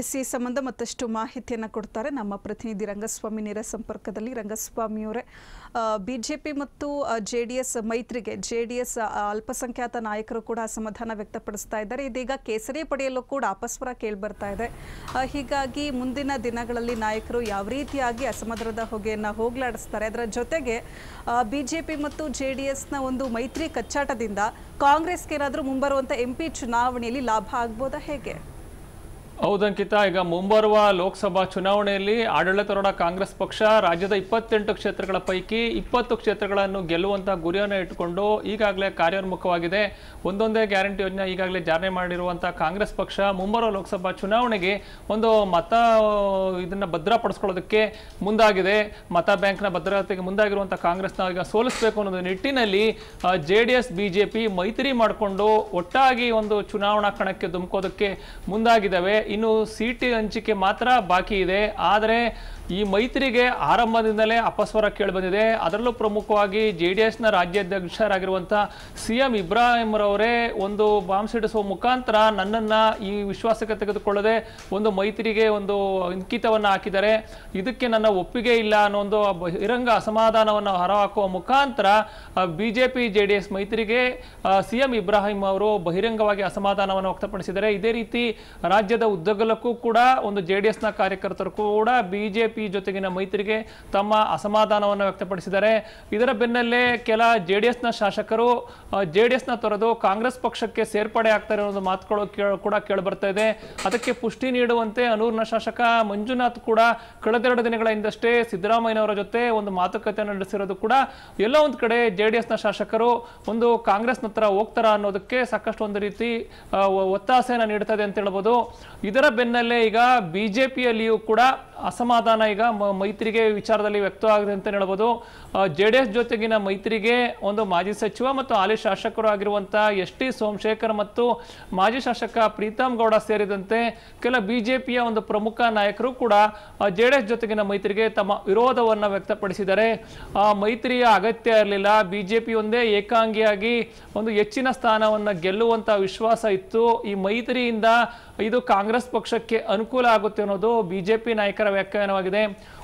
S ಈ ಸಂಬಂಧ ಮತ್ತಷ್ಟು ಮಾಹಿತಿಯನ್ನು ಕೊಡ್ತಾರೆ ನಮ್ಮ ಪ್ರತಿನಿಧಿ ರಂಗಸ್ವಾಮಿ ನೇರ ಸಂಪರ್ಕದಲ್ಲಿ ರಂಗಸ್ವಾಮಿಯವರೇ ಬಿ ಜೆ ಪಿ ಮತ್ತು ಜೆ ಡಿ ಎಸ್ ಮೈತ್ರಿಗೆ ಜೆ ಡಿ ಎಸ್ ಅಲ್ಪಸಂಖ್ಯಾತ ನಾಯಕರು ಕೂಡ ಅಸಮಾಧಾನ ವ್ಯಕ್ತಪಡಿಸ್ತಾ ಇದ್ದಾರೆ ಇದೀಗ ಕೇಸರಿ ಪಡೆಯಲು ಕೂಡ ಅಪಸ್ವರ ಕೇಳಿಬರ್ತಾ ಇದೆ ಹೀಗಾಗಿ ಮುಂದಿನ ದಿನಗಳಲ್ಲಿ ನಾಯಕರು ಯಾವ ರೀತಿಯಾಗಿ ಅಸಮಾಧಾನದ ಹೊಗೆಯನ್ನು ಹೋಗ್ಲಾಡಿಸ್ತಾರೆ ಅದರ ಜೊತೆಗೆ ಬಿ ಜೆ ಪಿ ಮತ್ತು ಜೆ ಡಿ ಎಸ್ನ ಒಂದು ಮೈತ್ರಿ ಕಚ್ಚಾಟದಿಂದ ಕಾಂಗ್ರೆಸ್ಗೆ ಏನಾದರೂ ಮುಂಬರುವಂಥ ಎಂ ಪಿ ಚುನಾವಣೆಯಲ್ಲಿ ಲಾಭ ಆಗ್ಬೋದಾ ಹೇಗೆ ಹೌದಂಕಿತ ಈಗ ಮುಂಬರುವ ಲೋಕಸಭಾ ಚುನಾವಣೆಯಲ್ಲಿ ಆಡಳಿತಾರೋಢ ಕಾಂಗ್ರೆಸ್ ಪಕ್ಷ ರಾಜ್ಯದ ಇಪ್ಪತ್ತೆಂಟು ಕ್ಷೇತ್ರಗಳ ಪೈಕಿ ಇಪ್ಪತ್ತು ಕ್ಷೇತ್ರಗಳನ್ನು ಗೆಲ್ಲುವಂತಹ ಗುರಿಯನ್ನು ಇಟ್ಟುಕೊಂಡು ಈಗಾಗಲೇ ಕಾರ್ಯೋನ್ಮುಖವಾಗಿದೆ ಒಂದೊಂದೇ ಗ್ಯಾರಂಟಿ ಯೋಜನೆ ಈಗಾಗಲೇ ಜಾರಿ ಮಾಡಿರುವಂತಹ ಕಾಂಗ್ರೆಸ್ ಪಕ್ಷ ಮುಂಬರುವ ಲೋಕಸಭಾ ಚುನಾವಣೆಗೆ ಒಂದು ಮತ ಇದನ್ನು ಭದ್ರಪಡಿಸ್ಕೊಳ್ಳೋದಕ್ಕೆ ಮುಂದಾಗಿದೆ ಮತ ಬ್ಯಾಂಕ್ನ ಭದ್ರತೆಗೆ ಮುಂದಾಗಿರುವಂಥ ಕಾಂಗ್ರೆಸ್ನ ಈಗ ಸೋಲಿಸಬೇಕು ಅನ್ನೋದು ನಿಟ್ಟಿನಲ್ಲಿ J D S B J P ಮೈತ್ರಿ ಮಾಡಿಕೊಂಡು ಒಟ್ಟಾಗಿ ಒಂದು ಚುನಾವಣಾ ಕಣಕ್ಕೆ ಧುಮುಕೋದಕ್ಕೆ ಮುಂದಾಗಿದ್ದಾವೆ ಇನ್ನು ಸೀಟಿ ಹಂಚಿಕೆ ಮಾತ್ರ ಬಾಕಿ ಇದೆ ಆದರೆ ಈ ಮೈತ್ರಿಗೆ ಆರಂಭದಿಂದಲೇ ಅಪಸ್ವರ ಕೇಳಿಬಂದಿದೆ ಅದರಲ್ಲೂ ಪ್ರಮುಖವಾಗಿ ಜೆ ಡಿ ಎಸ್ನ ರಾಜ್ಯಾಧ್ಯಕ್ಷರಾಗಿರುವಂಥ ಸಿ ಎಂ ಇಬ್ರಾಹಿಂರವರೇ ಒಂದು ಸಿಡಿಸುವ ಮುಖಾಂತರ ನನ್ನನ್ನು ಈ ವಿಶ್ವಾಸಕ್ಕೆ ತೆಗೆದುಕೊಳ್ಳದೆ ಒಂದು ಮೈತ್ರಿಗೆ ಒಂದು ಅಂಕಿತವನ್ನು ಹಾಕಿದ್ದಾರೆ ಇದಕ್ಕೆ ನನ್ನ ಒಪ್ಪಿಗೆ ಇಲ್ಲ ಅನ್ನೋ ಒಂದು ಬಹಿರಂಗ ಅಸಮಾಧಾನವನ್ನು ಹೊರಹಾಕುವ ಮುಖಾಂತರ B J P J D S ಮೈತ್ರಿಗೆ ಸಿ ಎಂ ಇಬ್ರಾಹಿಂ ಅವರು ಬಹಿರಂಗವಾಗಿ ಅಸಮಾಧಾನವನ್ನು ವ್ಯಕ್ತಪಡಿಸಿದ್ದಾರೆ ಇದೇ ರೀತಿ ರಾಜ್ಯದ ಉದ್ದಗಲಕ್ಕೂ ಕೂಡ ಒಂದು ಜೆ ಡಿ ಎಸ್ನ ಕಾರ್ಯಕರ್ತರು ಕೂಡ ಬಿಜೆಪಿ ಜೊತೆಗಿನ ಮೈತ್ರಿಗೆ ತಮ್ಮ ಅಸಮಾಧಾನವನ್ನು ವ್ಯಕ್ತಪಡಿಸಿದ್ದಾರೆ ಇದರ ಬೆನ್ನಲ್ಲೇ ಕೆಲ ಜೆ ಡಿ ಎಸ್ನ ಶಾಸಕರು ಜೆ ಡಿ ಎಸ್ನ ತೊರೆದು ಕಾಂಗ್ರೆಸ್ ಪಕ್ಷಕ್ಕೆ ಸೇರ್ಪಡೆ ಆಗ್ತಾರೆ ಅನ್ನೋದು ಮಾತುಗಳು ಕೂಡ ಬರ್ತಾ ಇದೆ ಅದಕ್ಕೆ ಪುಷ್ಟಿ ನೀಡುವಂತೆ ಅನೂರ್ನ ಶಾಸಕ ಮಂಜುನಾಥ್ ಕೂಡ ಕಳೆದೆರಡು ದಿನಗಳ ಹಿಂದಷ್ಟೇ ಸಿದ್ದರಾಮಯ್ಯನವರ ಜೊತೆ ಒಂದು ಮಾತುಕತೆಯನ್ನು ನಡೆಸಿರೋದು ಕೂಡ ಎಲ್ಲ ಒಂದು ಕಡೆ ಜೆ ಡಿ ಎಸ್ನ ಶಾಸಕರು ಒಂದು ಕಾಂಗ್ರೆಸ್ನ ಹತ್ರ ಹೋಗ್ತಾರ ಅನ್ನೋದಕ್ಕೆ ಸಾಕಷ್ಟು ಒಂದು ರೀತಿ ಒತ್ತಾಸೆಯನ್ನು ನೀಡುತ್ತದೆ ಅಂತ ಹೇಳ್ಬೋದು ಇದರ ಬೆನ್ನಲ್ಲೇ ಈಗ ಬಿಜೆಪಿಯಲ್ಲಿಯೂ ಕೂಡ ಅಸಮಾಧಾನ ಈಗ ಮೈತ್ರಿಗೆ ವಿಚಾರದಲ್ಲಿ ವ್ಯಕ್ತವಾಗಿದೆ ಅಂತ ಹೇಳ್ಬೋದು ಜೆ ಡಿ ಎಸ್ ಜೊತೆಗಿನ ಮೈತ್ರಿಗೆ ಒಂದು ಮಾಜಿ ಸಚಿವ ಮತ್ತು ಹಾಲಿ ಶಾಸಕರು ಆಗಿರುವಂತಹ ಎಸ್ ಟಿ ಸೋಮಶೇಖರ್ ಮತ್ತು ಮಾಜಿ ಶಾಸಕ ಪ್ರೀತಮ್ ಗೌಡ ಸೇರಿದಂತೆ ಕೆಲ ಬಿಜೆಪಿಯ ಒಂದು ಪ್ರಮುಖ ನಾಯಕರು ಕೂಡ ಜೆ ಡಿ ಎಸ್ ಜೊತೆಗಿನ ಮೈತ್ರಿಗೆ ತಮ್ಮ ವಿರೋಧವನ್ನು ವ್ಯಕ್ತಪಡಿಸಿದ್ದಾರೆ ಮೈತ್ರಿಯ ಅಗತ್ಯ ಇರಲಿಲ್ಲ ಬಿಜೆಪಿ ಒಂದೇ ಏಕಾಂಗಿಯಾಗಿ ಒಂದು ಹೆಚ್ಚಿನ ಸ್ಥಾನವನ್ನು ಗೆಲ್ಲುವಂತಹ ವಿಶ್ವಾಸ ಇತ್ತು ಈ ಮೈತ್ರಿಯಿಂದ ಇದು ಕಾಂಗ್ರೆಸ್ ಕಾಂಗ್ರೆಸ್ ಪಕ್ಷಕ್ಕೆ ಅನುಕೂಲ ಆಗುತ್ತೆ ಅನ್ನೋದು ಬಿಜೆಪಿ ನಾಯಕರ ವ್ಯಾಖ್ಯಾನವಾಗಿದೆ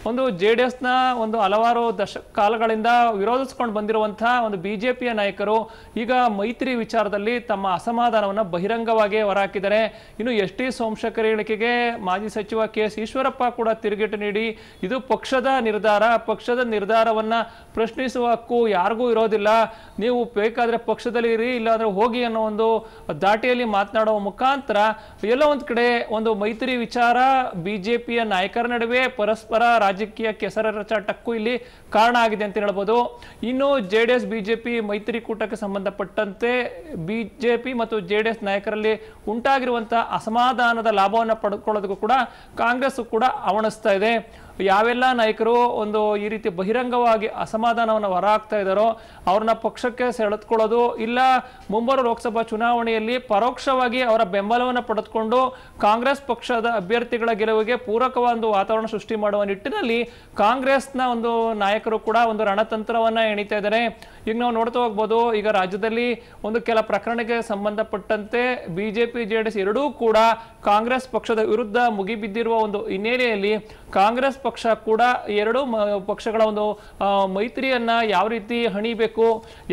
ಒಂದು ಜೆ ಡಿ ಎಸ್ನ ಒಂದು ಹಲವಾರು ದಶ ಕಾಲಗಳಿಂದ ವಿರೋಧಿಸ್ಕೊಂಡು ಬಂದಿರುವಂತಹ ಒಂದು ಬಿಜೆಪಿಯ ನಾಯಕರು ಈಗ ಮೈತ್ರಿ ವಿಚಾರದಲ್ಲಿ ತಮ್ಮ ಅಸಮಾಧಾನವನ್ನು ಬಹಿರಂಗವಾಗಿ ಹೊರಹಾಕಿದ್ದಾರೆ ಇನ್ನು ಎಸ್ ಟಿ ಸೋಮಶೇಖರ್ ಹೇಳಿಕೆಗೆ ಮಾಜಿ ಸಚಿವ ಕೆ ಎಸ್ ಈಶ್ವರಪ್ಪ ಕೂಡ ತಿರುಗೇಟು ನೀಡಿ ಇದು ಪಕ್ಷದ ನಿರ್ಧಾರ ಪಕ್ಷದ ನಿರ್ಧಾರವನ್ನು ಪ್ರಶ್ನಿಸುವ ಹಕ್ಕು ಯಾರಿಗೂ ಇರೋದಿಲ್ಲ ನೀವು ಬೇಕಾದರೆ ಪಕ್ಷದಲ್ಲಿ ಇರಿ ಇಲ್ಲಾಂದರೆ ಹೋಗಿ ಅನ್ನೋ ಒಂದು ದಾಟಿಯಲ್ಲಿ ಮಾತನಾಡುವ ಮುಖಾಂತರ ಎಲ್ಲೋ ಒಂದು ಕಡೆ ಒಂದು ಮೈತ್ರಿ ವಿಚಾರ ಬಿಜೆಪಿಯ ನಾಯಕರ ನಡುವೆ ಪರಸ್ಪರ ರಾಜ್ಯ ರಾಜಕೀಯ ಕೆಸರ ರಚಾಟಕ್ಕೂ ಇಲ್ಲಿ ಕಾರಣ ಆಗಿದೆ ಅಂತ ಹೇಳಬಹುದು ಇನ್ನು ಜೆ ಡಿ ಎಸ್ ಬಿಜೆಪಿ ಮೈತ್ರಿಕೂಟಕ್ಕೆ ಸಂಬಂಧಪಟ್ಟಂತೆ ಬಿಜೆಪಿ ಮತ್ತು ಜೆ ಡಿ ಎಸ್ ನಾಯಕರಲ್ಲಿ ಉಂಟಾಗಿರುವಂತಹ ಅಸಮಾಧಾನದ ಲಾಭವನ್ನು ಪಡೆದುಕೊಳ್ಳೋದಕ್ಕೂ ಕೂಡ ಕಾಂಗ್ರೆಸ್ ಕೂಡ ಅವಣಿಸ್ತಾ ಇದೆ ಯಾವೆಲ್ಲ ನಾಯಕರು ಒಂದು ಈ ರೀತಿ ಬಹಿರಂಗವಾಗಿ ಅಸಮಾಧಾನವನ್ನು ಹೊರಹಾಕ್ತಾ ಇದ್ದಾರೋ ಅವ್ರನ್ನ ಪಕ್ಷಕ್ಕೆ ಸೆಳೆದುಕೊಳ್ಳೋದು ಇಲ್ಲ ಮುಂಬರುವ ಲೋಕಸಭಾ ಚುನಾವಣೆಯಲ್ಲಿ ಪರೋಕ್ಷವಾಗಿ ಅವರ ಬೆಂಬಲವನ್ನು ಪಡೆದುಕೊಂಡು ಕಾಂಗ್ರೆಸ್ ಪಕ್ಷದ ಅಭ್ಯರ್ಥಿಗಳ ಗೆಲುವಿಗೆ ಪೂರಕವಾದ ವಾತಾವರಣ ಸೃಷ್ಟಿ ಮಾಡುವ ನಿಟ್ಟಿನಲ್ಲಿ ಕಾಂಗ್ರೆಸ್ನ ಒಂದು ನಾಯಕರು ಕೂಡ ಒಂದು ರಣತಂತ್ರವನ್ನು ಎಣಿತಾ ಇದ್ದಾರೆ ಈಗ ನಾವು ನೋಡ್ತಾ ಹೋಗ್ಬೋದು ಈಗ ರಾಜ್ಯದಲ್ಲಿ ಒಂದು ಕೆಲ ಪ್ರಕರಣಕ್ಕೆ ಸಂಬಂಧಪಟ್ಟಂತೆ ಬಿಜೆಪಿ ಜೆಡಿಎಸ್ ಎರಡೂ ಕೂಡ ಕಾಂಗ್ರೆಸ್ ಪಕ್ಷದ ವಿರುದ್ಧ ಮುಗಿಬಿದ್ದಿರುವ ಒಂದು ಹಿನ್ನೆಲೆಯಲ್ಲಿ ಕಾಂಗ್ರೆಸ್ ಪಕ್ಷ ಕೂಡ ಎರಡೂ ಪಕ್ಷಗಳ ಒಂದು ಮೈತ್ರಿಯನ್ನ ಯಾವ ರೀತಿ ಹಣಿಬೇಕು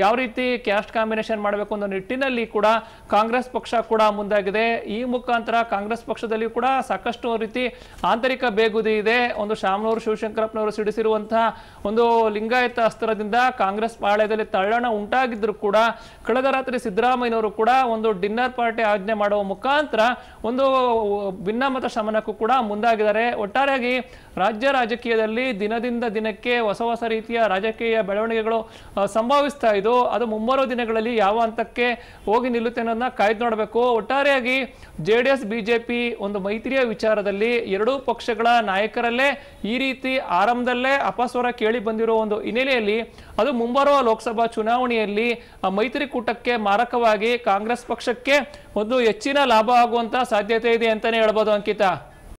ಯಾವ ರೀತಿ ಕ್ಯಾಸ್ಟ್ ಕಾಂಬಿನೇಷನ್ ಮಾಡಬೇಕು ಅನ್ನೋ ನಿಟ್ಟಿನಲ್ಲಿ ಕೂಡ ಕಾಂಗ್ರೆಸ್ ಪಕ್ಷ ಕೂಡ ಮುಂದಾಗಿದೆ ಈ ಮುಖಾಂತರ ಕಾಂಗ್ರೆಸ್ ಪಕ್ಷದಲ್ಲಿ ಕೂಡ ಸಾಕಷ್ಟು ರೀತಿ ಆಂತರಿಕ ಬೇಗುದಿ ಇದೆ ಒಂದು ಶಾಮನೂರು ಶಿವಶಂಕರಪ್ಪನವರು ಸಿಡಿಸಿರುವಂತಹ ಒಂದು ಲಿಂಗಾಯತ ಅಸ್ತ್ರದಿಂದ ಕಾಂಗ್ರೆಸ್ ಪಾಳ್ಯದಲ್ಲಿ ತಳ್ಳಣ ಉಂಟಾಗಿದ್ರು ಕೂಡ ಕಳೆದ ರಾತ್ರಿ ಸಿದ್ದರಾಮಯ್ಯನವರು ಕೂಡ ಒಂದು ಡಿನ್ನರ್ ಪಾರ್ಟಿ ಆಜ್ಞೆ ಮಾಡುವ ಮುಖಾಂತರ ಒಂದು ಭಿನ್ನಮತ ಶಮನಕ್ಕೂ ಕೂಡ ಮುಂದಾಗಿದ್ದಾರೆ ಒಟ್ಟಾರೆಯಾಗಿ ರಾಜ್ಯ ರಾಜ್ಯ ರಾಜಕೀಯದಲ್ಲಿ ದಿನದಿಂದ ದಿನಕ್ಕೆ ಹೊಸ ಹೊಸ ರೀತಿಯ ರಾಜಕೀಯ ಬೆಳವಣಿಗೆಗಳು ಸಂಭವಿಸ್ತಾ ಇದು ಅದು ಮುಂಬರುವ ದಿನಗಳಲ್ಲಿ ಯಾವ ಹಂತಕ್ಕೆ ಹೋಗಿ ನಿಲ್ಲುತ್ತೆ ಅನ್ನೋದನ್ನ ಕಾಯ್ದು ನೋಡಬೇಕು ಒಟ್ಟಾರೆಯಾಗಿ ಜೆ ಡಿ ಎಸ್ ಬಿಜೆಪಿ ಒಂದು ಮೈತ್ರಿಯ ವಿಚಾರದಲ್ಲಿ ಎರಡೂ ಪಕ್ಷಗಳ ನಾಯಕರಲ್ಲೇ ಈ ರೀತಿ ಆರಂಭದಲ್ಲೇ ಅಪಸ್ವರ ಕೇಳಿ ಬಂದಿರೋ ಒಂದು ಹಿನ್ನೆಲೆಯಲ್ಲಿ ಅದು ಮುಂಬರುವ ಲೋಕಸಭಾ ಚುನಾವಣೆಯಲ್ಲಿ ಮೈತ್ರಿಕೂಟಕ್ಕೆ ಮಾರಕವಾಗಿ ಕಾಂಗ್ರೆಸ್ ಪಕ್ಷಕ್ಕೆ ಒಂದು ಹೆಚ್ಚಿನ ಲಾಭ ಆಗುವಂತ ಸಾಧ್ಯತೆ ಇದೆ ಅಂತಾನೆ ಹೇಳ್ಬೋದು ಅಂಕಿತಾ